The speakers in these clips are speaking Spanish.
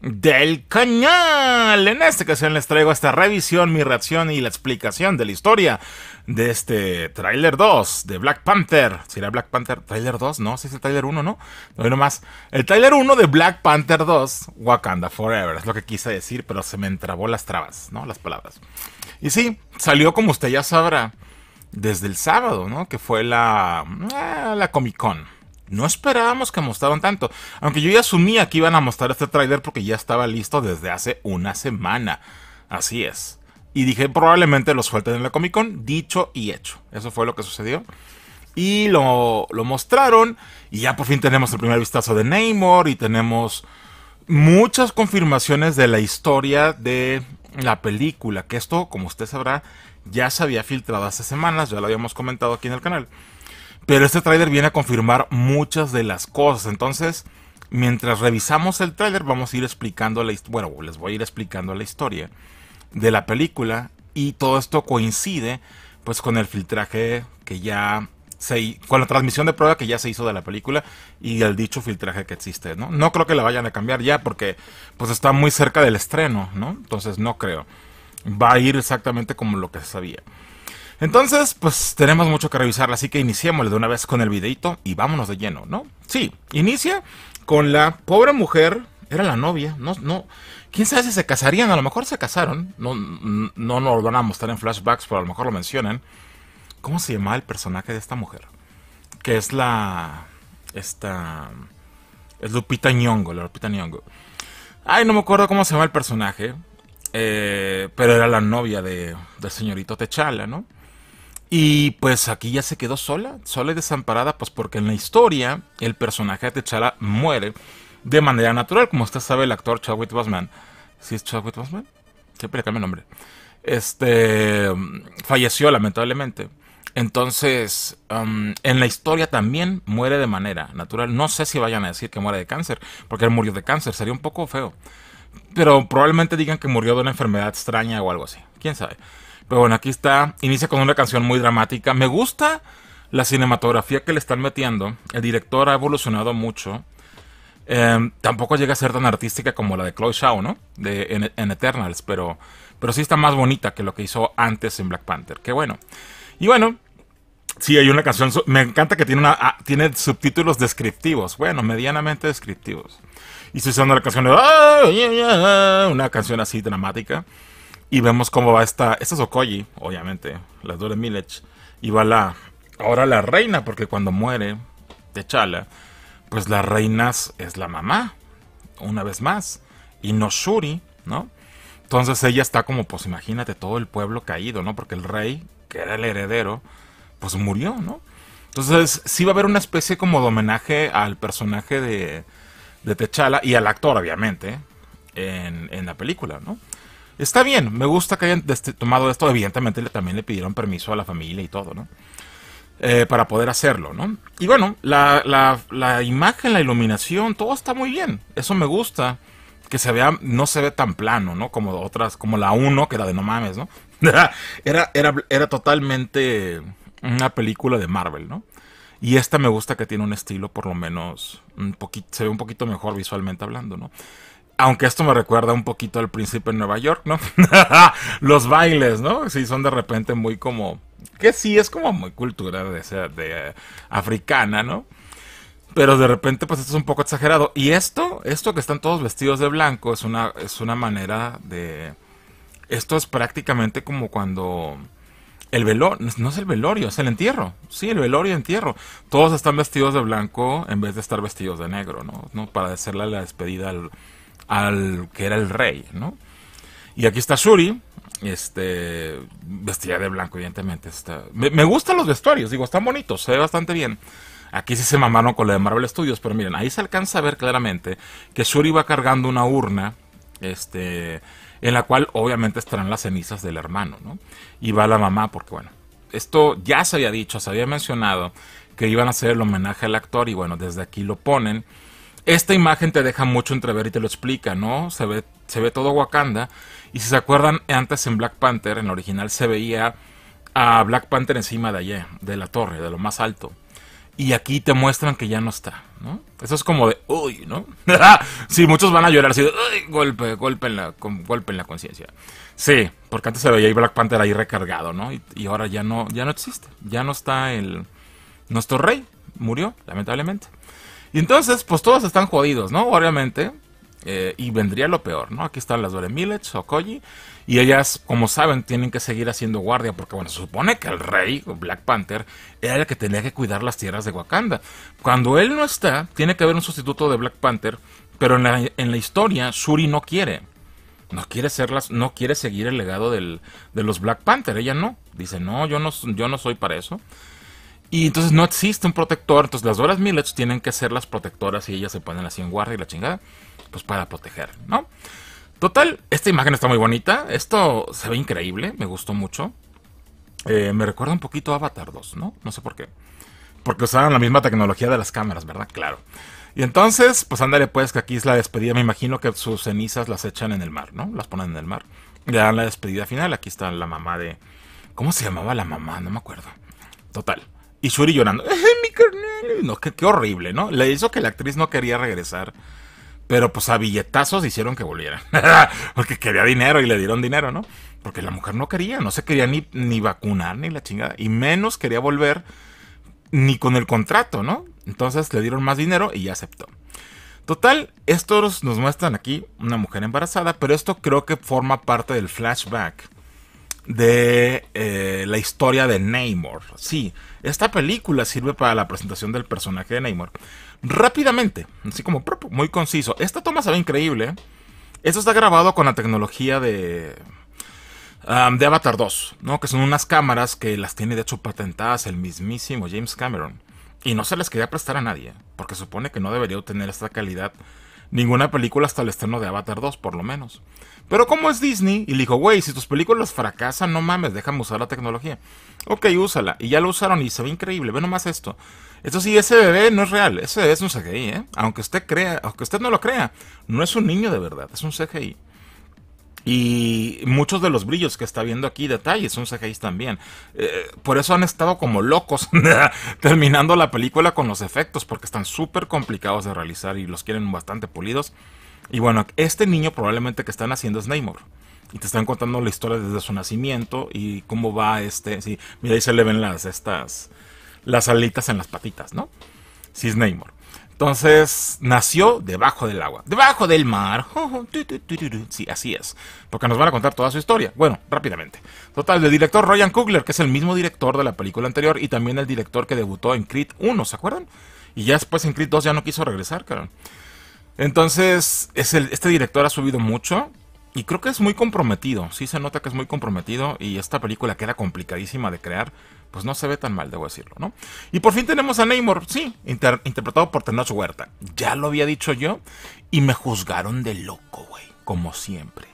del canal. En esta ocasión les traigo esta revisión, mi reacción y la explicación de la historia de este tráiler 2 de Black Panther. ¿Será Black Panther tráiler 2? No, si es el tráiler 1, ¿no? No hay nomás. El tráiler 1 de Black Panther 2, Wakanda Forever, es lo que quise decir, pero se me entrabó las trabas, ¿no? Las palabras. Y sí, salió como usted ya sabrá desde el sábado, ¿no? Que fue la, eh, la Comic Con no esperábamos que mostraran tanto. Aunque yo ya asumía que iban a mostrar este trailer porque ya estaba listo desde hace una semana. Así es. Y dije, probablemente los suelten en la Comic Con, dicho y hecho. Eso fue lo que sucedió. Y lo, lo mostraron. Y ya por fin tenemos el primer vistazo de Namor. Y tenemos muchas confirmaciones de la historia de la película. Que esto, como usted sabrá, ya se había filtrado hace semanas. Ya lo habíamos comentado aquí en el canal. Pero este tráiler viene a confirmar muchas de las cosas. Entonces, mientras revisamos el tráiler, vamos a ir explicando la bueno, les voy a ir explicando la historia de la película y todo esto coincide pues con el filtraje que ya se con la transmisión de prueba que ya se hizo de la película y el dicho filtraje que existe, ¿no? No creo que la vayan a cambiar ya porque pues está muy cerca del estreno, ¿no? Entonces no creo. Va a ir exactamente como lo que se sabía. Entonces, pues tenemos mucho que revisarla, así que iniciémosle de una vez con el videito y vámonos de lleno, ¿no? Sí, inicia con la pobre mujer, era la novia, no, no, quién sabe si se casarían, a lo mejor se casaron, no, no, no nos van a mostrar en flashbacks, pero a lo mejor lo mencionan. ¿Cómo se llamaba el personaje de esta mujer? Que es la, esta, es Lupita Nyong'o, la Lupita Nyong'o. Ay, no me acuerdo cómo se llama el personaje, eh, pero era la novia de, del señorito Techala, ¿no? Y pues aquí ya se quedó sola, sola y desamparada, pues porque en la historia el personaje de T'Challa muere de manera natural, como usted sabe el actor Chadwick Boseman. ¿Sí es Chadwick Boseman? Siempre le el nombre. Este falleció lamentablemente. Entonces, um, en la historia también muere de manera natural. No sé si vayan a decir que muere de cáncer, porque él murió de cáncer, sería un poco feo. Pero probablemente digan que murió de una enfermedad extraña o algo así. ¿Quién sabe? Pero bueno, aquí está. Inicia con una canción muy dramática. Me gusta la cinematografía que le están metiendo. El director ha evolucionado mucho. Em, tampoco llega a ser tan artística como la de Chloe Shaw, ¿no? en, Eternals, pero, sí está más bonita que lo que hizo antes en Black Panther. Qué bueno. Y bueno, sí, hay una canción. Me encanta que tiene, una, ah, tiene subtítulos descriptivos. Bueno, medianamente descriptivos. Y estoy usando la canción de. Ah, una canción así dramática. Y vemos cómo va esta. Esta es Okoji, obviamente, la dure Milech. Y va la. Ahora la reina, porque cuando muere Techala, pues la reina es la mamá, una vez más. Y no Shuri, ¿no? Entonces ella está como, pues imagínate, todo el pueblo caído, ¿no? Porque el rey, que era el heredero, pues murió, ¿no? Entonces sí va a haber una especie como de homenaje al personaje de, de Techala y al actor, obviamente, en, en la película, ¿no? Está bien, me gusta que hayan tomado esto. Evidentemente también le pidieron permiso a la familia y todo, ¿no? Eh, para poder hacerlo, ¿no? Y bueno, la, la, imagen, la iluminación, todo está muy bien. Eso me gusta. Que se vea, no se ve tan plano, ¿no? Como otras, como la 1, que era de no mames, ¿no? Era, era, era totalmente una película de Marvel, ¿no? Y esta me gusta que tiene un estilo, por lo menos, un poquito, se ve un poquito mejor visualmente hablando, ¿no? Aunque esto me recuerda un poquito al príncipe en Nueva York, ¿no? Los bailes, ¿no? Sí, son de repente muy como. Que sí, es como muy cultura de, de, de eh, africana, ¿no? Pero de repente, pues esto es un poco exagerado. Y esto, esto que están todos vestidos de blanco, es una, es una manera de. Esto es prácticamente como cuando. El velorio, no es el velorio, es el entierro. Sí, el velorio entierro. Todos están vestidos de blanco en vez de estar vestidos de negro, ¿no? ¿No? Para hacerle la despedida al, al que era el rey, ¿no? Y aquí está Shuri, este, vestida de blanco, evidentemente. me, me, gustan los vestuarios, digo, están bonitos, se ve bastante bien. Aquí sí se mamaron con la de Marvel Studios, pero miren, ahí se alcanza a ver claramente que Shuri va cargando una urna, este, en la cual obviamente estarán las cenizas del hermano, ¿no? Y va la mamá, porque bueno, esto ya se había dicho, se había mencionado que iban a hacer el homenaje al actor y bueno, desde aquí lo ponen esta imagen te deja mucho entrever y te lo explica, ¿no? Se ve, se ve todo Wakanda. Y si se acuerdan, antes en Black Panther, en la original, se veía a Black Panther encima de allá, de la torre, de lo más alto. Y aquí te muestran que ya no está, ¿no? Eso es como de, uy, ¿no? sí, muchos van a llorar así uy, golpe, golpe en la, golpe en la conciencia. Sí, porque antes se veía ahí Black Panther ahí recargado, ¿no? Y, y, ahora ya no, ya no existe. Ya no está el... Nuestro rey murió, lamentablemente. Y entonces, pues todos están jodidos, ¿no? Obviamente. Eh, y vendría lo peor, ¿no? Aquí están las Dore Millets, Okoye, y ellas, como saben, tienen que seguir haciendo guardia, porque bueno, se supone que el rey, Black Panther, era el que tenía que cuidar las tierras de Wakanda. Cuando él no está, tiene que haber un sustituto de Black Panther, pero en la, en la historia, Suri no quiere. No quiere, serlas no quiere seguir el legado de los Black Panther, ella no. Dice, no, yo no, yo no soy para eso. Y entonces no existe un protector. Entonces las Doras Milets tienen que ser las protectoras y ellas se ponen así en guardia y la chingada. Pues para proteger, ¿no? Total, esta imagen está muy bonita. Esto se ve increíble. Me gustó mucho. Eh, me recuerda un poquito a Avatar 2, ¿no? No sé por qué. Porque usaban la misma tecnología de las cámaras, ¿verdad? Claro. Y entonces, pues ándale pues que aquí es la despedida. Me imagino que sus cenizas las echan en el mar, ¿no? Las ponen en el mar. Le dan la despedida final. Aquí está la mamá de... ¿Cómo se llamaba la mamá? No me acuerdo. Total. Y Shuri llorando. ¡Mi carnal! No, qué, horrible, ¿no? Le hizo que la actriz no quería regresar. Pero pues a billetazos hicieron que volviera. Porque quería dinero y le dieron dinero, ¿no? Porque la mujer no quería, no se quería ni, ni vacunar ni la chingada. Y menos quería volver ni con el contrato, ¿no? Entonces le dieron más dinero y ya aceptó. Total, estos nos muestran aquí una mujer embarazada, pero esto creo que forma parte del flashback de eh, la historia de Neymar, Sí, esta película sirve para la presentación del personaje de Neymar. Rápidamente, así como muy conciso. Esta toma se ve increíble. Esto está grabado con la tecnología de, um, de Avatar 2, ¿no? que son unas cámaras que las tiene de hecho patentadas el mismísimo James Cameron. Y no se les quería prestar a nadie, porque supone que no debería tener esta calidad ninguna película hasta el estreno de Avatar 2, por lo menos. Pero como es Disney, y le dijo, güey, si tus películas fracasan, no mames, déjame usar la tecnología. Ok, úsala. Y ya lo usaron y se ve increíble. Ve nomás esto. Esto sí, ese bebé no es real. Ese bebé es un CGI, ¿eh? Aunque usted crea, aunque usted no lo crea, no es un niño de verdad, es un CGI. Y muchos de los brillos que está viendo aquí, detalles, son CGI también. Eh, por eso han estado como locos terminando la película con los efectos, porque están súper complicados de realizar y los quieren bastante pulidos. Y bueno, este niño probablemente que están haciendo es Namor. Y te están contando la historia desde su nacimiento y cómo va este. mira, ahí se le ven las, estas, las alitas en las patitas, ¿no? Sí, es Namor. Entonces, nació debajo del agua, debajo del mar. Sí, así es. Porque nos van a contar toda su historia. Bueno, rápidamente. Total, el director Ryan Coogler, que es el mismo director de la película anterior y también el director que debutó en Creed 1, ¿se acuerdan? Y ya después en Creed 2 ya no quiso regresar, cabrón. Entonces, es el, este director ha subido mucho y creo que es muy comprometido. Sí se nota que es muy comprometido y esta película que era complicadísima de crear, pues no se ve tan mal, debo decirlo, ¿no? Y por fin tenemos a Neymar, sí, interpretado por Tenoch Huerta. Ya lo había dicho yo y me juzgaron de loco, güey, como siempre.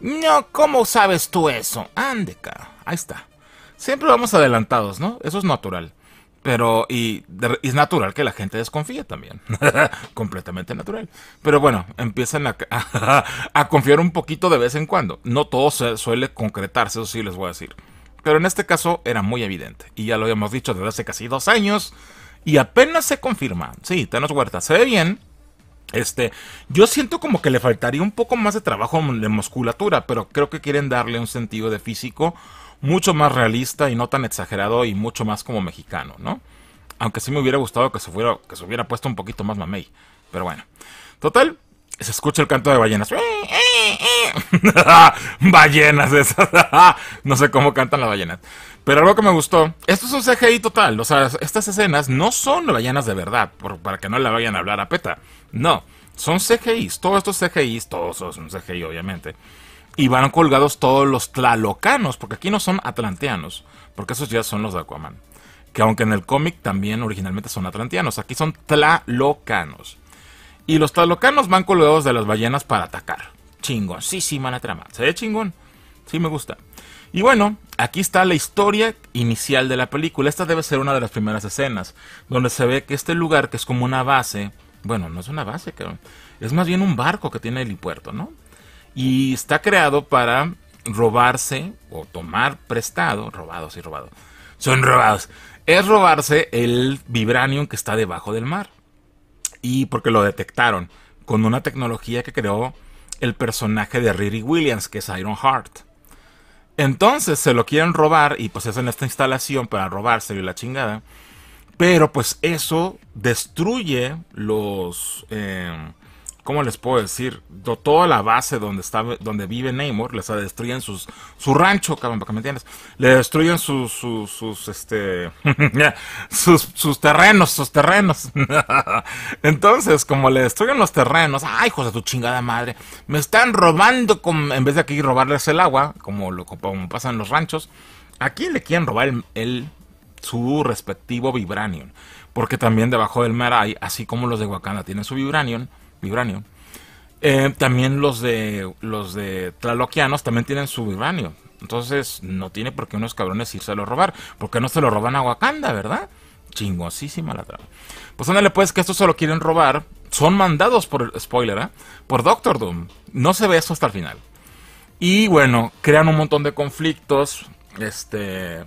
No, ¿cómo sabes tú eso? Ande, Ahí está. Siempre vamos adelantados, ¿no? Eso es natural. Pero, y, es natural que la gente desconfíe también. Completamente natural. Pero bueno, empiezan a, confiar un poquito de vez en cuando. No todo se suele concretarse, eso sí les voy a decir. Pero en este caso era muy evidente. Y ya lo habíamos dicho desde hace casi dos años. Y apenas se confirma. Sí, Thanos Huerta se ve bien. Este, yo siento como que le faltaría un poco más de trabajo de musculatura, pero creo que quieren darle un sentido de físico mucho más realista y no tan exagerado y mucho más como mexicano, ¿no? Aunque sí me hubiera gustado que se, fuera, que se hubiera puesto un poquito más mamey. Pero bueno. Total, se escucha el canto de ballenas. ballenas esas. no sé cómo cantan las ballenas. Pero algo que me gustó, esto es un CGI total. O sea, estas escenas no son ballenas de verdad, para que no la vayan a hablar a PETA. No, son CGIs. Todos estos es todos son CGI, obviamente y van colgados todos los tlalocanos, porque aquí no son atlanteanos, porque esos ya son los de Aquaman. Que aunque en el cómic también originalmente son atlanteanos, aquí son tlalocanos. Y los tlalocanos van colgados de las ballenas para atacar. Chingón, sí, sí, mala trama. Se ve chingón, sí me gusta. Y bueno, aquí está la historia inicial de la película. Esta debe ser una de las primeras escenas, donde se ve que este lugar, que es como una base, bueno, no es una base, cabrón. Es más bien un barco que tiene puerto, ¿no? y está creado para robarse o tomar prestado, robados y robados, son robados, es robarse el vibranium que está debajo del mar. Y porque lo detectaron con una tecnología que creó el personaje de Riri Williams, que es Ironheart. Entonces se lo quieren robar y pues en esta instalación para robárselo y la chingada. Pero pues eso destruye los... Eh, ¿cómo les puedo decir? Toda la base donde, está, donde vive Namor, les destruyen sus, su rancho, cabrón, ¿me entiendes? Le destruyen sus, sus, este, sus, sus, terrenos, sus terrenos. Entonces, como le destruyen los terrenos, ay, hijos de tu chingada madre, me están robando, en vez de aquí robarles el agua, como, lo, como pasa en los ranchos, aquí le quieren robar su respectivo vibranium. Porque también debajo del mar hay, así como los de Wakanda tienen su vibranium, vibranio. Eh, también los de los de Tlaloquianos también tienen su vibranio. Entonces, no tiene por qué unos cabrones irse a lo robar. Porque no se lo roban a Wakanda, ¿verdad? Chingosísima la trama. Pues ándale, pues, que estos lo quieren robar. Son mandados por, el spoiler, ¿eh? Por Doctor Doom. No se ve eso hasta el final. Y bueno, crean un montón de conflictos. Este.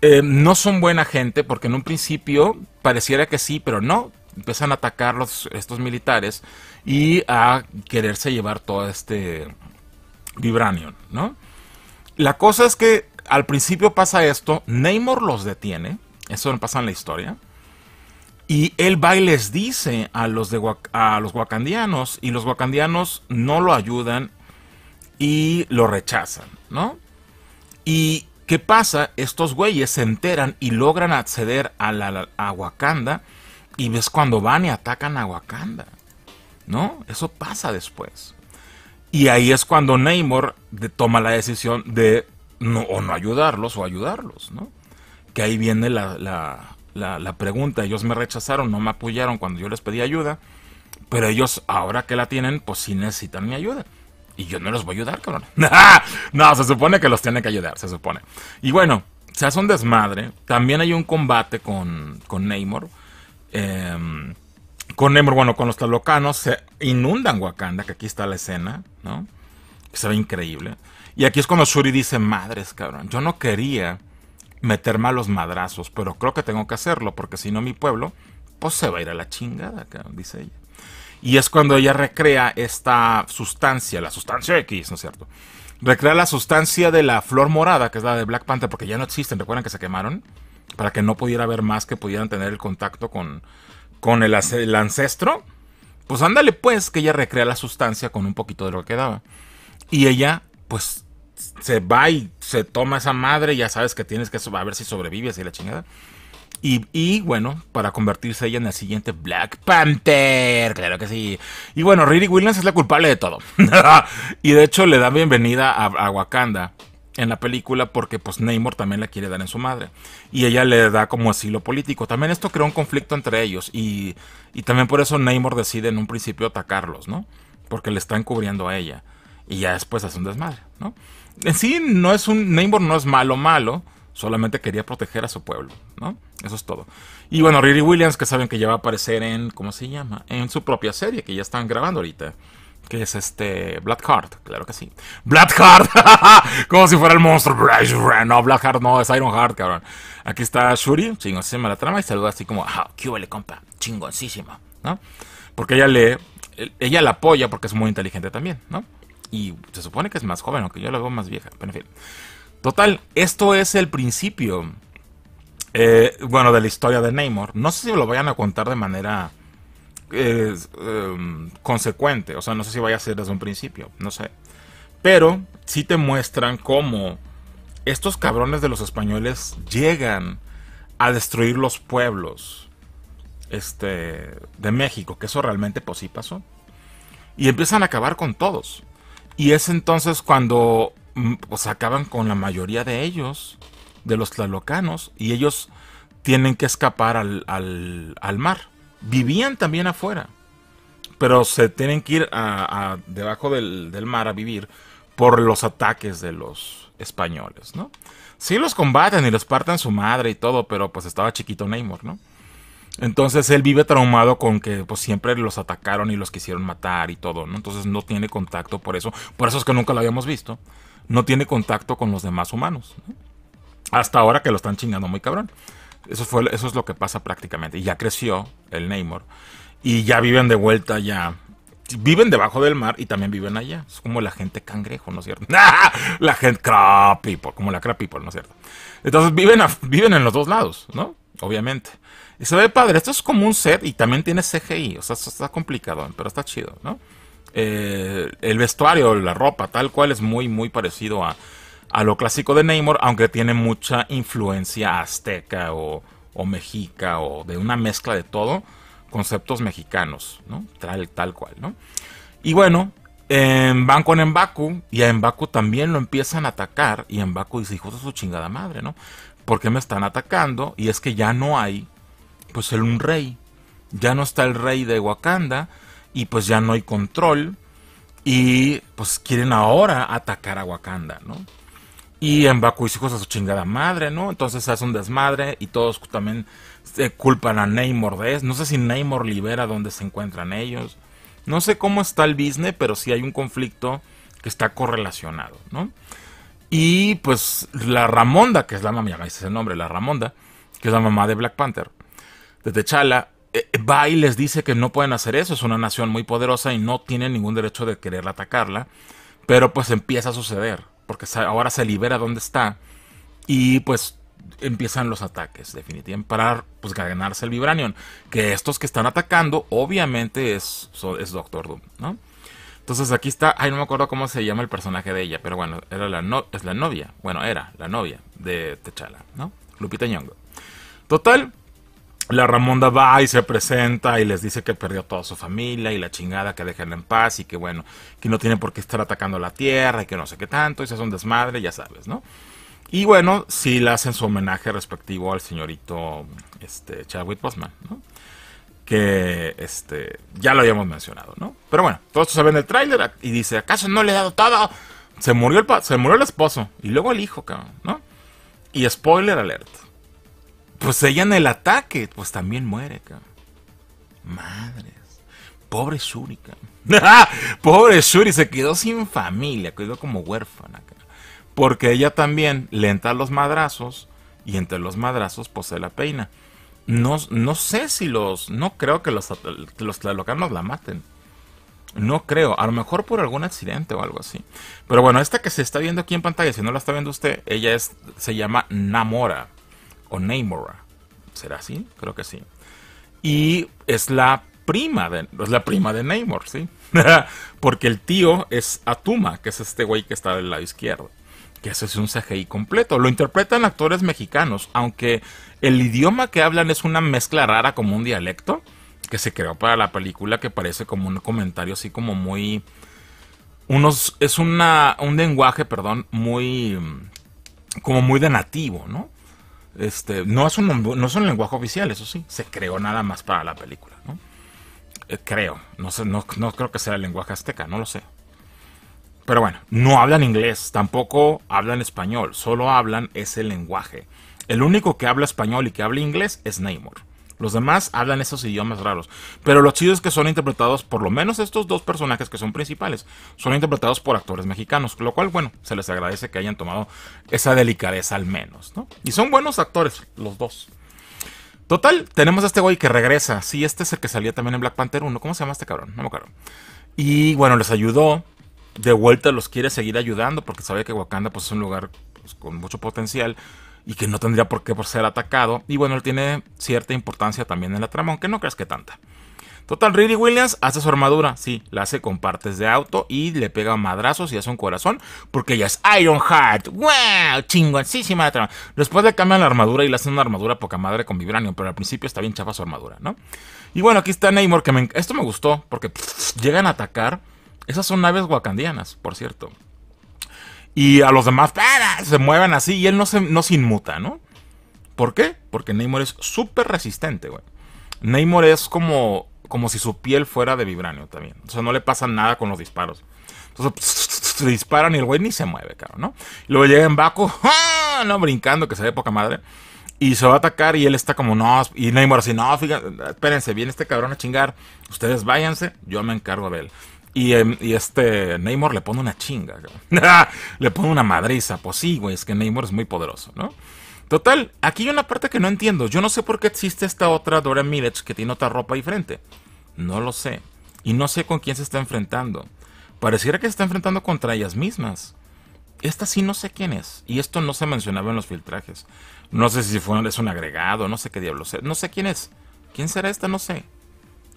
Eh, no son buena gente, porque en un principio pareciera que sí, pero no empiezan a atacar los, estos militares y a quererse llevar todo este Vibranium, ¿no? La cosa es que al principio pasa esto, Namor los detiene, eso no pasa en la historia, y él va y les dice a los, de, a los wakandianos, y los wakandianos no lo ayudan y lo rechazan, ¿no? ¿Y qué pasa? Estos güeyes se enteran y logran acceder a, la, a Wakanda y ves cuando van y atacan a Wakanda. ¿No? Eso pasa después. Y ahí es cuando Neymar toma la decisión de no, o no ayudarlos o ayudarlos, ¿no? Que ahí viene la, pregunta. Ellos me rechazaron, no me apoyaron cuando yo les pedí ayuda. Pero ellos, ahora que la tienen, pues sí necesitan mi ayuda. Y yo no los voy a ayudar, cabrón. no, se supone que los tiene que ayudar, se supone. Y bueno, se hace un desmadre. También hay un combate con, con Namor Em, con bueno, con los talocanos, se inundan Wakanda, que aquí está la escena, ¿no? se ve increíble. Y aquí es cuando Shuri dice, madres, cabrón, yo no quería meter malos madrazos, pero creo que tengo que hacerlo, porque si no mi pueblo, pues se va a ir a la chingada, dice ella. Y es cuando ella recrea esta sustancia, la sustancia X, ¿no es cierto? Recrea la sustancia de la flor morada, que es la de Black Panther, porque ya no existen, recuerdan que se quemaron para que no pudiera haber más que pudieran tener el contacto con, con el, ancestro, pues ándale pues que ella recrea la sustancia con un poquito de lo que quedaba. Y ella pues se va y se toma esa madre, ya sabes que tienes que a ver si sobrevives y la chingada. Y, y, bueno, para convertirse ella en el siguiente Black Panther, claro que sí. Y bueno, Riri Williams es la culpable de todo. y de hecho le da bienvenida a Wakanda en la película porque pues Neymar también la quiere dar en su madre y ella le da como asilo político. También esto creó un conflicto entre ellos y, también por eso Neymar decide en un principio atacarlos, ¿no? Porque le están cubriendo a ella y ya después hace un desmadre, ¿no? En sí no es un Neymar no es malo malo, solamente quería proteger a su pueblo, ¿no? Eso es todo. Y bueno, Riri Williams que saben que ya va a aparecer en ¿cómo se llama? En su propia serie que ya están grabando ahorita que es este Blackheart, claro que sí. Blackheart, como si fuera el monstruo. No, Blackheart no, es Ironheart, cabrón. Aquí está Shuri, chingosísima la trama, y saluda así como, ah, qué compa, ¿no? Porque ella le, ella la apoya porque es muy inteligente también, ¿no? Y se supone que es más joven, aunque yo la veo más vieja, pero en fin. Total, esto es el principio, eh, bueno, de la historia de Namor. No sé si lo vayan a contar de manera Em, consecuente. O sea, no sé si vaya a ser desde un principio, no sé. Pero Si te muestran cómo estos cabrones de los españoles llegan a destruir los pueblos este, de México, que eso realmente pues sí pasó. Y empiezan a acabar con todos. Y es entonces cuando mm, pues acaban con la mayoría de ellos, de los tlalocanos, y ellos tienen que escapar al mar vivían también afuera, pero se tienen que ir a, debajo del, mar a vivir por los ataques de los españoles, ¿no? Sí los combaten y les partan su madre y todo, pero pues estaba chiquito Neymar, ¿no? Entonces él vive traumado con que pues, siempre los atacaron y los quisieron matar y todo, ¿no? Entonces no tiene contacto por eso, por eso es que nunca lo habíamos visto, no tiene contacto con los demás humanos, hasta ahora que lo están chingando muy cabrón. Eso, fue, eso es lo que pasa prácticamente. Y ya creció el Neymar. Y ya viven de vuelta ya. Viven debajo del mar y también viven allá. Es como la gente cangrejo, ¿no es cierto? la gente crap como la crap ¿no es cierto? Entonces viven, viven en los dos lados, ¿no? Obviamente. Y se ve padre. Esto es como un set y también tiene CGI. O sea, está complicado, pero está chido, ¿no? Eh, el vestuario, la ropa, tal cual, es muy, muy parecido a, a lo clásico de Neymar, aunque tiene mucha influencia azteca o, mexica o de una mezcla de todo, conceptos mexicanos, ¿no? Tal, tal cual, ¿no? Y bueno, van con Embaku y a Embaku también lo empiezan a atacar y Embaku dice, hijo de su chingada madre, ¿no? ¿Por qué me están atacando? Y es que ya no hay, pues, el, un rey. Ya no está el rey de Wakanda y pues ya no hay control y pues quieren ahora atacar a Wakanda, ¿no? Y en y hijos a su chingada madre, ¿no? Entonces hace un desmadre y todos también se culpan a Neymar de eso. No sé si Neymar libera dónde se encuentran ellos. No sé cómo está el business, pero sí hay un conflicto que está correlacionado, ¿no? Y pues la Ramonda, que es la mamá, me nombre, la Ramonda, que es la mamá de Black Panther, de T'Challa, eh, eh, va y les dice que no pueden hacer eso. Es una nación muy poderosa y no tienen ningún derecho de querer atacarla. Pero pues empieza a suceder, porque ahora se libera donde está y pues empiezan los ataques definitivamente para pues, ganarse el Vibranium, que estos que están atacando obviamente es, es Doctor Doom, ¿no? Entonces aquí está, ay no me acuerdo cómo se llama el personaje de ella, pero bueno, era la es la novia, bueno, era la novia de Techala, ¿no? Lupita Nyong'o. Total, la Ramonda va y se presenta y les dice que perdió toda su familia y la chingada, que dejen en paz y que bueno, que no tiene por qué estar atacando la tierra y que no sé qué tanto, y se hace un desmadre, ya sabes, ¿no? Y bueno, sí le hacen su homenaje respectivo al señorito este, Chadwick postman ¿no? Que este, ya lo habíamos mencionado, ¿no? Pero bueno, todo esto se ve en el tráiler y dice, ¿acaso no le he dado todo? Se murió, el, se murió el esposo y luego el hijo, cabrón, ¿no? Y spoiler alert pues ella en el ataque, pues también muere, cabrón. Madres. Pobre Shuri, cabrón. Pobre Shuri, se quedó sin familia, quedó como huérfana, Porque ella también le entra los madrazos y entre los madrazos posee pues, la peina. No, no sé si los... No creo que los, los tlalocanos la maten. No creo, a lo mejor por algún accidente o algo así. Pero bueno, esta que se está viendo aquí en pantalla, si no la está viendo usted, ella es, se llama Namora o ¿Será así? Creo que sí. Y es la prima de, es la prima de ¿sí? Porque el tío es Atuma, que es este güey que está del lado izquierdo. Que ese es un CGI completo. Lo interpretan actores mexicanos, aunque el idioma que hablan es una mezcla rara como un dialecto que se creó para la película que parece como un comentario así como muy unos es una un lenguaje, perdón, muy como muy de nativo, ¿no? Este, no, es un, no lenguaje oficial, eso sí, se creó nada más para la película, eh, creo, no, sé, no, creo que sea el lenguaje azteca, no lo sé. Pero bueno, no hablan inglés, tampoco hablan español, solo hablan ese lenguaje. El único que habla español y que habla inglés es Neymar los demás hablan esos idiomas raros. Pero lo chido es que son interpretados, por lo menos estos dos personajes que son principales, son interpretados por actores mexicanos. Lo cual, bueno, se les agradece que hayan tomado esa delicadeza al menos, ¿no? Y son buenos actores, los dos. Total, tenemos a este güey que regresa. Sí, este es el que salía también en Black Panther 1. ¿Cómo se llama este cabrón? No me acuerdo. Y bueno, les ayudó. De vuelta los quiere seguir ayudando porque sabe que Wakanda pues, es un lugar pues, con mucho potencial y que no tendría por qué ser atacado. Y bueno, él tiene cierta importancia también en la trama, aunque no creas que tanta. Total, Riri Williams hace su armadura, sí, la hace con partes de auto y le pega madrazos y hace un corazón, porque ella es Heart ¡Wow! Chingoncísima la trama. Después le cambian la armadura y le hacen una armadura poca madre con vibranio, pero al principio está bien chafa su armadura, ¿no? Y bueno, aquí está Namor, que esto me gustó, porque llegan a atacar. Esas son naves wakandianas, por cierto. Y a los demás se mueven así y él no se, no inmuta, ¿no? ¿Por qué? Porque Neymar es súper resistente, güey. Neymar es como, como si su piel fuera de vibranio también. O sea, no le pasa nada con los disparos. Entonces se disparan y el güey ni se mueve, cabrón, ¿no? Y luego llega en Baco, no, brincando, que se ve poca madre. Y se va a atacar y él está como, no, y Neymar así, no, fíjense, espérense, viene este cabrón a chingar, ustedes váyanse, yo me encargo de él. Em, y, este Neymar le pone una chinga, le pone una madriza. Pues sí, güey, es que Neymar es muy poderoso, ¿no? Total, aquí hay una parte que no entiendo. Yo no sé por qué existe esta otra Dora Milech que tiene otra ropa frente No lo sé. Y no sé con quién se está enfrentando. Pareciera que se está enfrentando contra ellas mismas. Esta sí no sé quién es. Y esto no se mencionaba en los filtrajes. No sé si fue, es un agregado, no sé qué diablos. No sé quién es. ¿Quién será esta? No sé.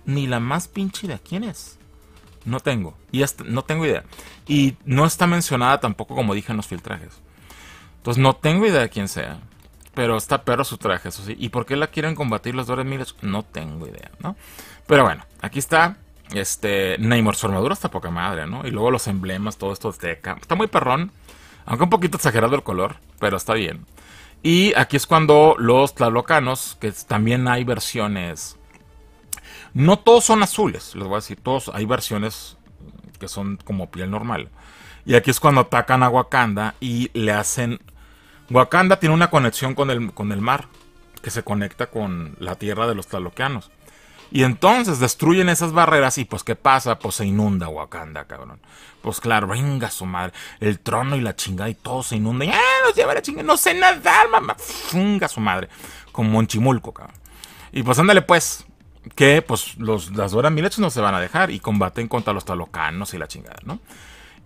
Ni la más pinche de quién es. No tengo. Y no tengo idea. Y no está mencionada tampoco como dije en los filtrajes. Entonces no tengo idea de quién sea. Pero está perro su traje, eso sí. ¿Y por qué la quieren combatir los Dores Miles? No tengo idea, ¿no? Pero bueno, aquí está. Este. Neymar, su armadura está poca madre, ¿no? Y luego los emblemas, todo esto de Está muy perrón. Aunque un poquito exagerado el color. Pero está bien. Y aquí es cuando los tlalocanos, que también hay versiones no todos son azules, les voy a decir, todos. Hay versiones que son como piel normal. Y aquí es cuando atacan a Wakanda y le hacen. Wakanda tiene una conexión con el, con el mar, que se conecta con la tierra de los taloqueanos Y entonces destruyen esas barreras y pues ¿qué pasa? Pues se inunda Wakanda, cabrón. Pues claro, venga su madre. El trono y la chingada y todo se inunda. Y, ¡Ah, nos lleva la chingada! ¡No sé nadar, mamá! ¡Funga su madre! Como Monchimulco Chimulco, cabrón. Y pues ándale pues que pues los, las Dora Milets pues, no se van a dejar y combaten contra los talocanos y la chingada, ¿no?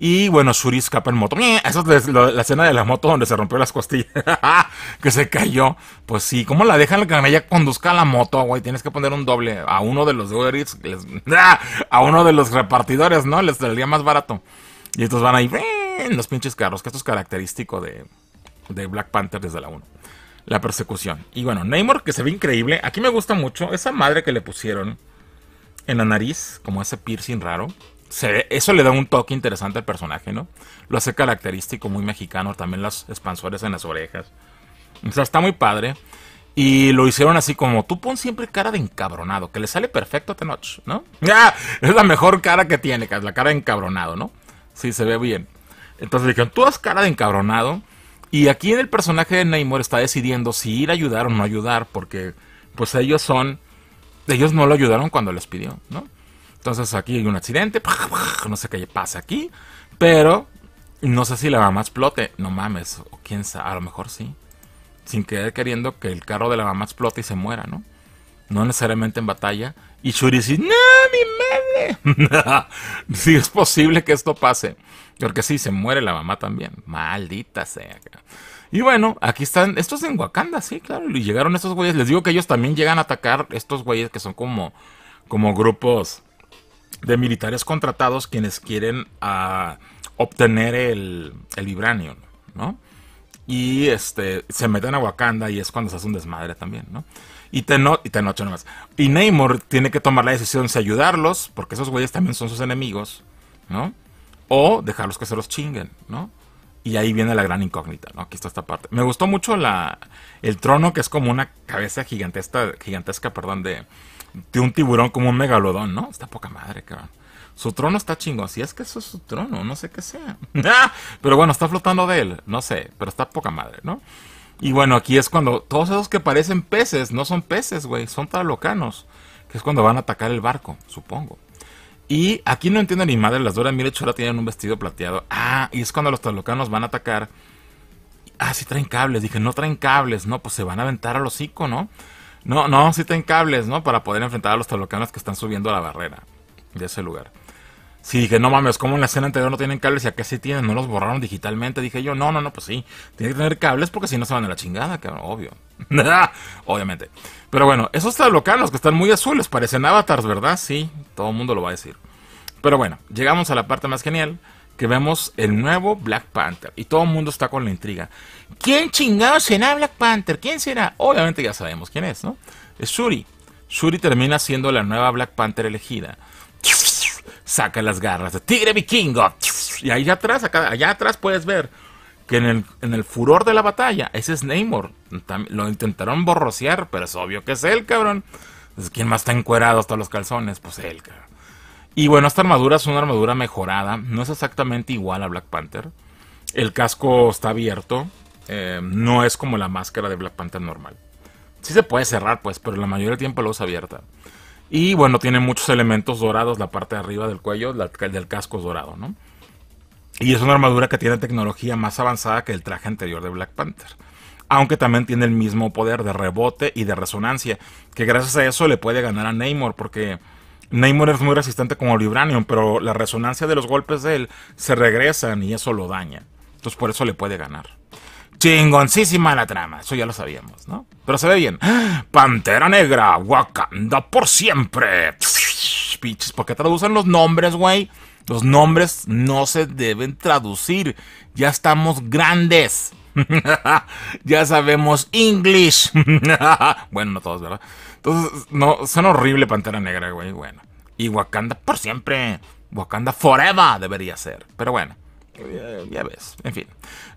Y bueno, Shuri escapa en moto. Esa es la, escena de la moto donde se rompió las costillas. que se cayó. Pues sí, ¿cómo la dejan que ella conduzca la moto, güey? Tienes que poner un doble a uno de los Doris, a uno de los repartidores, ¿no? Les saldría más barato. Y estos van ahí en los pinches carros, que esto es característico de, de Black Panther desde la 1 la persecución. Y bueno, Neymar que se ve increíble. Aquí me gusta mucho esa madre que le pusieron en la nariz, como ese piercing raro. eso le da un toque interesante al personaje, ¿no? Lo hace característico, muy mexicano. También las expansores en las orejas. O sea, está muy padre. Y lo hicieron así como, tú pon siempre cara de encabronado, que le sale perfecto a Tenoch, ¿no? Es la mejor cara que tiene, la cara de encabronado, ¿no? Sí, se ve bien. Entonces dijeron, tú haz cara de encabronado y aquí en el personaje de Neymar está decidiendo si ir a ayudar o no ayudar, porque pues ellos son, ellos no lo ayudaron cuando les pidió, ¿no? Entonces aquí hay un accidente, no sé qué pasa aquí, pero no sé si la mamá explote, no mames, o quién sabe, a lo mejor sí. Sin querer queriendo que el carro de la mamá explote y se muera, ¿no? No necesariamente en batalla, y Shuri dice, no, mi madre. si es posible que esto pase. Porque sí, se muere la mamá también. Maldita sea. Y bueno, aquí están. estos en Wakanda, sí, claro. Y llegaron estos güeyes. Les digo que ellos también llegan a atacar estos güeyes que son como, como grupos de militares contratados quienes quieren ah, obtener el, el vibranium, ¿no? Y este, se meten a Wakanda y es cuando se hace un desmadre también, ¿no? Y, te y nomás. Y Neymar tiene que tomar la decisión si ayudarlos, porque esos güeyes también son sus enemigos, ¿no? O dejarlos que se los chinguen, ¿no? Y ahí viene la gran incógnita, ¿no? Aquí está esta parte. Me gustó mucho la, el trono, que es como una cabeza gigantesca, gigantesca perdón, de, de un tiburón como un megalodón, ¿no? Está poca madre, cabrón. Su trono está chingón. Si es que eso es su trono, no sé qué sea. pero bueno, está flotando de él. No sé, pero está poca madre, ¿no? Y bueno, aquí es cuando todos esos que parecen peces, no son peces, güey, son talocanos, que es cuando van a atacar el barco, supongo. Y aquí no entiendo ni madre, las Dora mire, Chora tienen un vestido plateado. Ah, y es cuando los talocanos van a atacar. Ah, sí traen cables. Dije, no traen cables, no, pues se van a aventar al hocico, ¿no? No, no, sí traen cables, ¿no? Para poder enfrentar a los talocanos que están subiendo a la barrera de ese lugar. Si dije, no mames, como en la escena anterior no tienen cables y acá sí tienen, no los borraron digitalmente. Dije yo, no, no, no, pues sí, tienen que tener cables porque si no se van a la chingada, que obvio. Obviamente. Pero bueno, esos tablocanos que están muy azules parecen avatars, ¿verdad? Sí, todo el mundo lo va a decir. Pero bueno, llegamos a la parte más genial, que vemos el nuevo Black Panther. Y todo el mundo está con la intriga. ¿Quién chingado será Black Panther? ¿Quién será? Obviamente ya sabemos quién es, ¿no? Es Shuri. Shuri termina siendo la nueva Black Panther elegida saca las garras. de Tigre vikingo. Y ahí atrás, allá atrás puedes ver que en el, furor de la batalla, ese es Lo intentaron borrociar pero es obvio que es él, cabrón. ¿Quién más está encuerado hasta los calzones? Pues él, cabrón. Y bueno, esta armadura es una armadura mejorada. No es exactamente igual a Black Panther. El casco está abierto. Eh, no es como la máscara de Black Panther normal. Sí se puede cerrar, pues, pero la mayoría del tiempo lo usa abierta. Y bueno, tiene muchos elementos dorados, la parte de arriba del cuello, del casco es dorado, ¿no? Y es una armadura que tiene tecnología más avanzada que el traje anterior de Black Panther. Aunque también tiene el mismo poder de rebote y de resonancia, que gracias a eso le puede ganar a Namor, porque Namor es muy resistente como Libranium, pero la resonancia de los golpes de él se regresan y eso lo daña. Entonces por eso le puede ganar. Chingoncísima la trama, eso ya lo sabíamos, ¿no? Pero se ve bien. Pantera Negra, Wakanda por siempre. Piches, ¿por qué traducen los nombres, güey? Los nombres no se deben traducir. Ya estamos grandes. ya sabemos English. bueno, no todos, ¿verdad? Entonces, no, son horrible Pantera Negra, güey. Bueno. Y Wakanda por siempre. Wakanda Forever debería ser. Pero bueno. Eh, ya ves, en fin.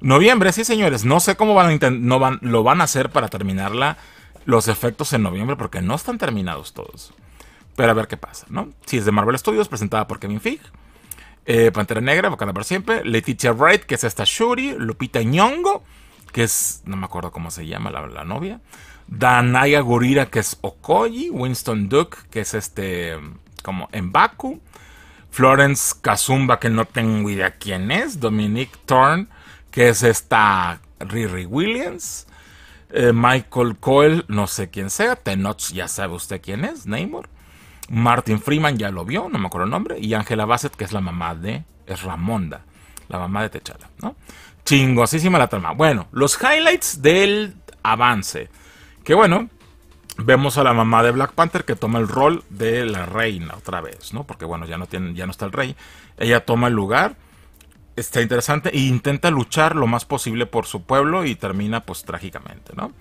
Noviembre, sí señores, no sé cómo van no van, lo van a hacer para terminarla los efectos en noviembre porque no están terminados todos. Pero a ver qué pasa, ¿no? Si es de Marvel Studios, presentada por Kevin Feige. Eh, Pantera Negra, bocada por siempre. Leticia Wright, que es esta Shuri. Lupita Nyongo, que es, no me acuerdo cómo se llama, la, novia. Danaya Gurira, que es Okoyi. Winston Duke, que es este, como en Baku Florence Kazumba, que no tengo idea quién es, Dominique Thorne, que es esta Riri Williams, eh, Michael Coyle, no sé quién sea, Tenoch, ya sabe usted quién es, Neymar. Martin Freeman, ya lo vio, no me acuerdo el nombre, y Angela Bassett, que es la mamá de, es Ramonda, la mamá de Techala, ¿no? Chingosísima la trama. Bueno, los highlights del avance, que bueno, vemos a la mamá de Black Panther que toma el rol de la reina otra vez, ¿no? Porque bueno, ya no, tiene, ya no está el rey. Ella toma el lugar, está interesante, e intenta luchar lo más posible por su pueblo y termina pues trágicamente, ¿no?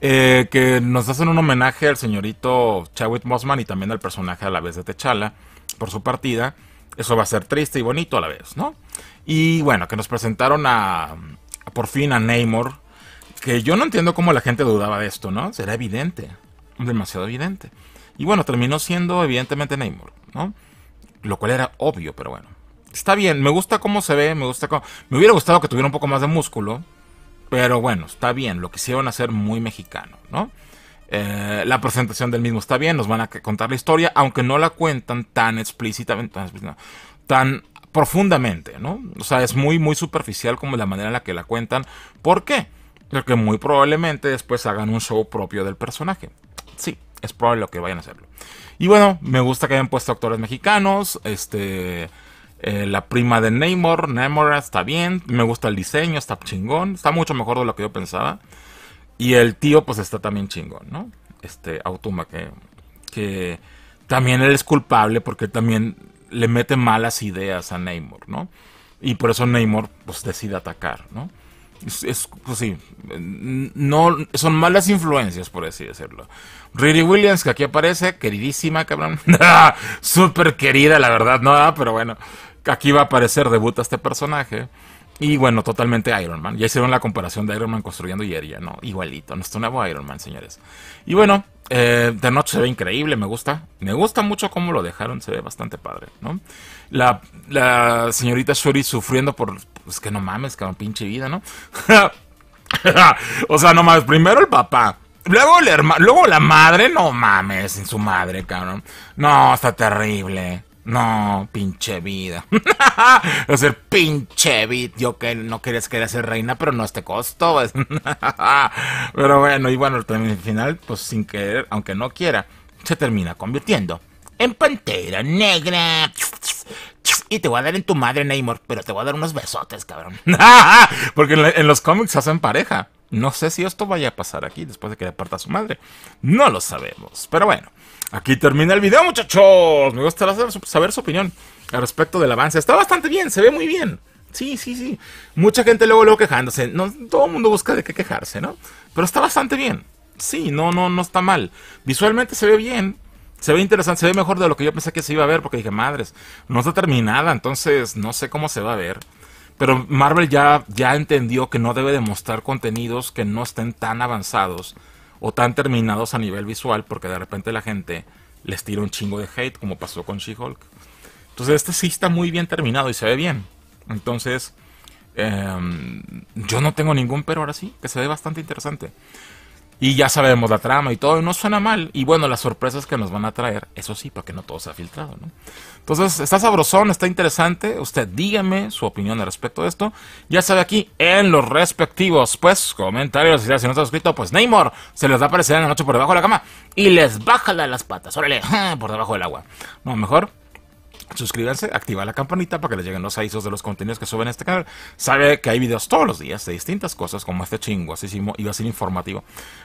Eh, que nos hacen un homenaje al señorito Chadwick Mossman y también al personaje a la vez de Techala por su partida. Eso va a ser triste y bonito a la vez, ¿no? Y bueno, que nos presentaron a, por fin a Namor, que yo no entiendo cómo la gente dudaba de esto, ¿no? Será evidente demasiado evidente. Y bueno, terminó siendo evidentemente Neymar ¿no? Lo cual era obvio, pero bueno. Está bien, me gusta cómo se ve, me gusta Me hubiera gustado que tuviera un poco más de músculo, pero bueno, está bien, lo quisieron hacer muy mexicano, ¿no? Eh, la presentación del mismo está bien, nos van a contar la historia, aunque no la cuentan tan explícitamente, tan, profundamente, ¿no? O sea, es muy, muy superficial como la manera en la que la cuentan. ¿Por qué? Porque muy probablemente después hagan un show propio del personaje. Sí, es probable que vayan a hacerlo. Y bueno, me gusta que hayan puesto actores mexicanos. Este. Eh, la prima de Neymar, Neymar está bien. Me gusta el diseño, está chingón. Está mucho mejor de lo que yo pensaba. Y el tío, pues está también chingón, ¿no? Este, Autuma, que, que también él es culpable porque también le mete malas ideas a Neymar, ¿no? Y por eso Neymar, pues decide atacar, ¿no? Es, pues sí, no, son malas influencias, por así decirlo. Riri Williams, que aquí aparece, queridísima, cabrón. Súper querida, la verdad, no, ah, pero bueno, aquí va a aparecer, debuta este personaje. Y bueno, totalmente Iron Man. Ya hicieron la comparación de Iron Man construyendo yeria ¿no? Igualito, nuestro nuevo Iron Man, señores. Y bueno, eh, de noche se ve increíble, me gusta. Me gusta mucho cómo lo dejaron, se ve bastante padre, ¿no? La, la señorita Shuri sufriendo por pues que no mames, cabrón, pinche vida, ¿no? o sea, no mames, primero el papá. Luego, el luego la madre, no mames, en su madre, cabrón. No, está terrible. No, pinche vida. Hacer pinche vida. Yo que no quieres querer ser reina, pero no a este costo. Pues. pero bueno, y bueno, al final, pues sin querer, aunque no quiera, se termina convirtiendo en pantera negra y te voy a dar en tu madre, Neymar, pero te voy a dar unos besotes, cabrón. Porque en los cómics hacen pareja. No sé si esto vaya a pasar aquí después de que le aparta a su madre. No lo sabemos. Pero bueno, aquí termina el video, muchachos. Me gustaría saber su opinión al respecto del avance. Está bastante bien, se ve muy bien. Sí, sí, sí. Mucha gente luego, luego quejándose. No, todo el mundo busca de qué quejarse, ¿no? Pero está bastante bien. Sí, no, no, no está mal. Visualmente se ve bien se ve interesante, se ve mejor de lo que yo pensé que se iba a ver, porque dije, madres, no está terminada, entonces no sé cómo se va a ver. Pero Marvel ya, ya entendió que no debe de mostrar contenidos que no estén tan avanzados o tan terminados a nivel visual, porque de repente la gente les tira un chingo de hate, como pasó con She-Hulk. Entonces, este sí está muy bien terminado y se ve bien. Entonces, em, yo no tengo ningún pero ahora sí, que se ve bastante interesante. Y ya sabemos la trama y todo, y no suena mal. Y bueno, las sorpresas que nos van a traer, eso sí, para que no todo sea filtrado, ¿no? Entonces, está sabrosón, está interesante. Usted dígame su opinión al respecto de esto. Ya sabe aquí en los respectivos, pues, comentarios. Si no está suscrito, pues Neymar se les va a aparecer en la noche por debajo de la cama y les baja las patas. Órale, por debajo del agua. No, mejor Suscríbanse Activa la campanita para que les lleguen los avisos de los contenidos que suben a este canal. Sabe que hay videos todos los días de distintas cosas, como este chingo, así va a ser informativo.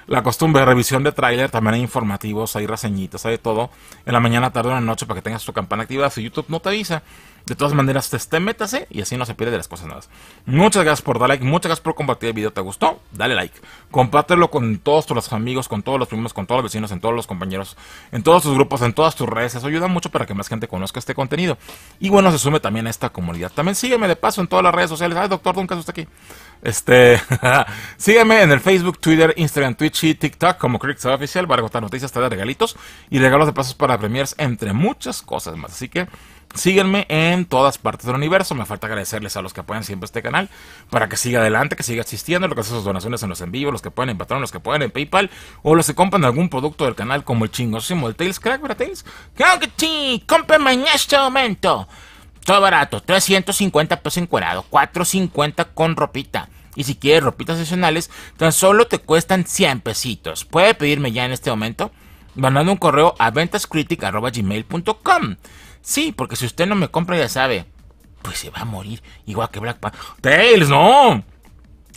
La costumbre de revisión de tráiler, también hay informativos, hay reseñitas, hay de todo. En la mañana, tarde o en la noche para que tengas tu campana activa Si YouTube no te avisa, de todas maneras, te este, métase y así no se pierde de las cosas nada. Muchas gracias por dar like, muchas gracias por compartir el video. ¿Te gustó? Dale like. Compártelo con todos tus amigos, con todos los primos, con todos los vecinos, en todos los compañeros, en todos tus grupos, en todas tus redes. Eso ayuda mucho para que más gente conozca este contenido y bueno, se sume también a esta comunidad. También sígueme de paso en todas las redes sociales. Ay, doctor Duncan está aquí. Este, sígueme en el Facebook, Twitter, Instagram, Twitch y TikTok como Crickstar Oficial para contar noticias, traer regalitos y regalos de pasos para premiers, entre muchas cosas más. Así que Síguenme en todas partes del universo. Me falta agradecerles a los que apoyan siempre este canal para que siga adelante, que siga asistiendo lo que hacen sus donaciones en los en vivo, los que pueden en Patreon, los que pueden en PayPal o los que compran algún producto del canal como el chingosísimo el Tails Crack, ¿verdad Tales que sí, cómprenme en este momento. Todo barato, 350 pesos cuadrado, 450 con ropita. Y si quieres ropitas adicionales, tan solo te cuestan 100 pesitos. Puede pedirme ya en este momento mandando un correo a Ventascritic.com Sí, porque si usted no me compra, ya sabe. Pues se va a morir. Igual que Black Panther. Tails, no.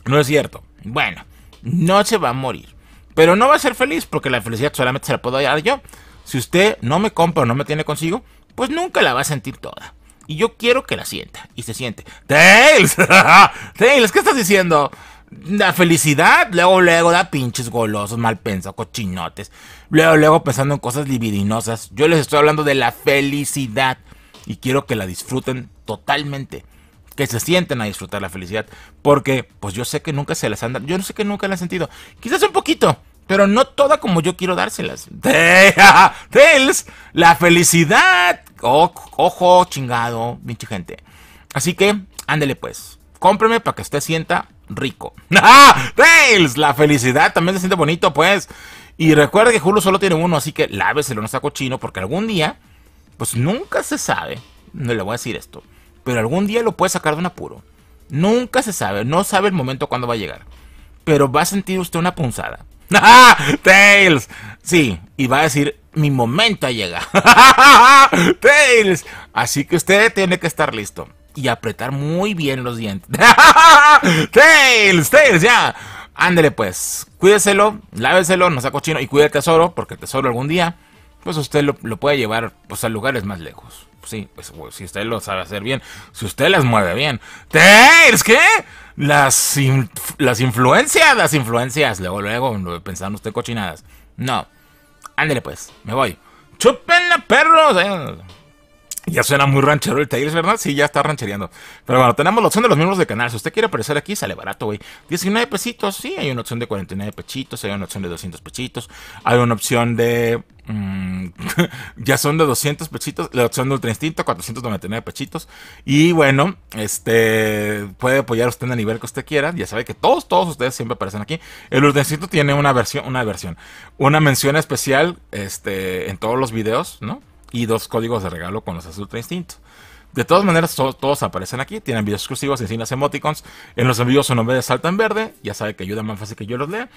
No es cierto. Bueno, no se va a morir. Pero no va a ser feliz porque la felicidad solamente se la puedo dar yo. Si usted no me compra o no me tiene consigo, pues nunca la va a sentir toda. Y yo quiero que la sienta. Y se siente. ¡Tales! Tails, ¿qué estás diciendo? la felicidad, luego, luego da pinches golosos, mal pensados, cochinotes. Luego, luego pensando en cosas libidinosas. Yo les estoy hablando de la felicidad y quiero que la disfruten totalmente. Que se sienten a disfrutar la felicidad. Porque, pues yo sé que nunca se las han dado. Yo no sé que nunca la han sentido. Quizás un poquito, pero no toda como yo quiero dárselas. ¡De! la felicidad. Oh, ojo, chingado, pinche gente. Así que, ándele pues. Cómpreme para que usted sienta rico. ¡Ah! ¡Tails! La felicidad también se siente bonito, pues. Y recuerda que Julio solo tiene uno, así que láveselo, no saco cochino, porque algún día, pues nunca se sabe. No le voy a decir esto, pero algún día lo puede sacar de un apuro. Nunca se sabe, no sabe el momento cuando va a llegar. Pero va a sentir usted una punzada. ¡Ah! ¡Tails! Sí, y va a decir, mi momento ha llegado. ¡Tails! Así que usted tiene que estar listo y apretar muy bien los dientes. Tails, Tails, ya. Ándele pues, cuídeselo, láveselo, no sea cochino y cuide el tesoro, porque el tesoro algún día, pues usted lo, puede llevar pues, a lugares más lejos. Pues sí, pues si usted lo sabe hacer bien, si usted las mueve bien. Tails, ¿qué? Las, las influencias, las influencias. Luego, luego, pensando usted cochinadas. No. Ándele pues, me voy. Chupen la perros. Ya suena muy ranchero el Tails, ¿verdad? Sí, ya está ranchereando. Pero bueno, tenemos la opción de los miembros de canal. Si usted quiere aparecer aquí, sale barato, güey. 19 pesitos, sí, hay una opción de 49 pechitos, hay una opción de 200 pechitos, hay una opción de... Mm, ya son de 200 pechitos, la opción de Ultra Instinto, 499 pechitos. Y bueno, este puede apoyar usted en el nivel que usted quiera. Ya sabe que todos, todos ustedes siempre aparecen aquí. El Ultra Instinto tiene una versión, una versión, una mención especial este, en todos los videos, ¿no? y dos códigos de regalo con los azul Instinto. De todas maneras, todos aparecen aquí, tienen videos exclusivos y emoticons. En los envíos su nombre de salta en verde, ya sabe que ayuda más fácil que yo los lea.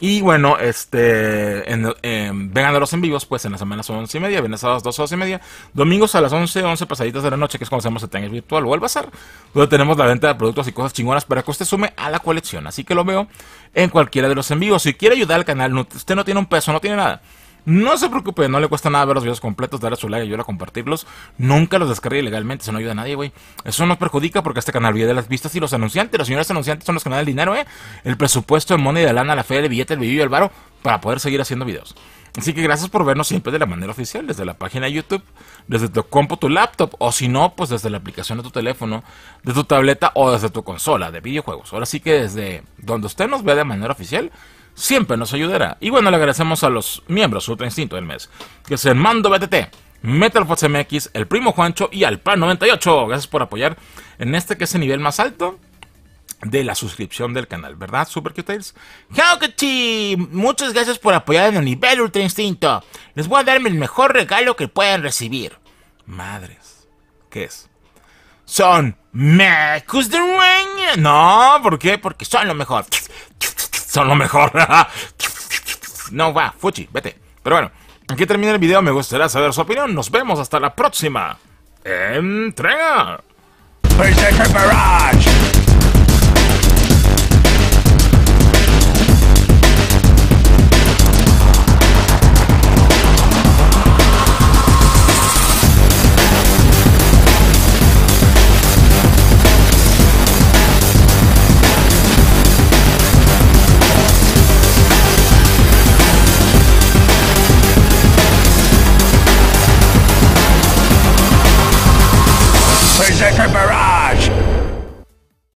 Y bueno, este, vengan a los envíos, pues en las semanas son 11 y media, viernes a las 2, 12 y media, domingos a las 11, 11 pasaditas de la noche, que es cuando hacemos el tenis virtual o el bazar, donde tenemos la venta de productos y cosas chingonas para que usted sume a la colección. Así que lo veo en cualquiera de los envíos, Si quiere ayudar al canal, usted no tiene un peso, no tiene nada no se preocupe, no le cuesta nada ver los videos completos, darle su like y yo a compartirlos. Nunca los descargue ilegalmente, eso no ayuda a nadie, güey. Eso nos perjudica porque este canal vive de las vistas y los anunciantes. Los señores anunciantes son los que dan el dinero, eh. El presupuesto, de money de lana, la fe, el billete, el y el varo, para poder seguir haciendo videos. Así que gracias por vernos siempre de la manera oficial, desde la página de YouTube, desde tu compu, tu laptop, o si no, pues desde la aplicación de tu teléfono, de tu tableta o desde tu consola de videojuegos. Ahora sí que desde donde usted nos vea de manera oficial, siempre nos ayudará. Y bueno, le agradecemos a los miembros Ultra Instinto del mes, que es el Mando BTT, Metal Fox MX, el Primo Juancho y al Pan 98. Gracias por apoyar en este que es el nivel más alto de la suscripción del canal, ¿verdad? Super Cute Tales. muchas gracias por apoyar en el nivel Ultra Instinto. Les voy a darme el mejor regalo que puedan recibir. Madres, ¿qué es? Son Mecus de Ring. No, ¿por qué? Porque son lo mejor son lo mejor. no, va, Fuchi, vete. Pero bueno, aquí termina el video, me gustaría saber su opinión. Nos vemos hasta la próxima. Entrega.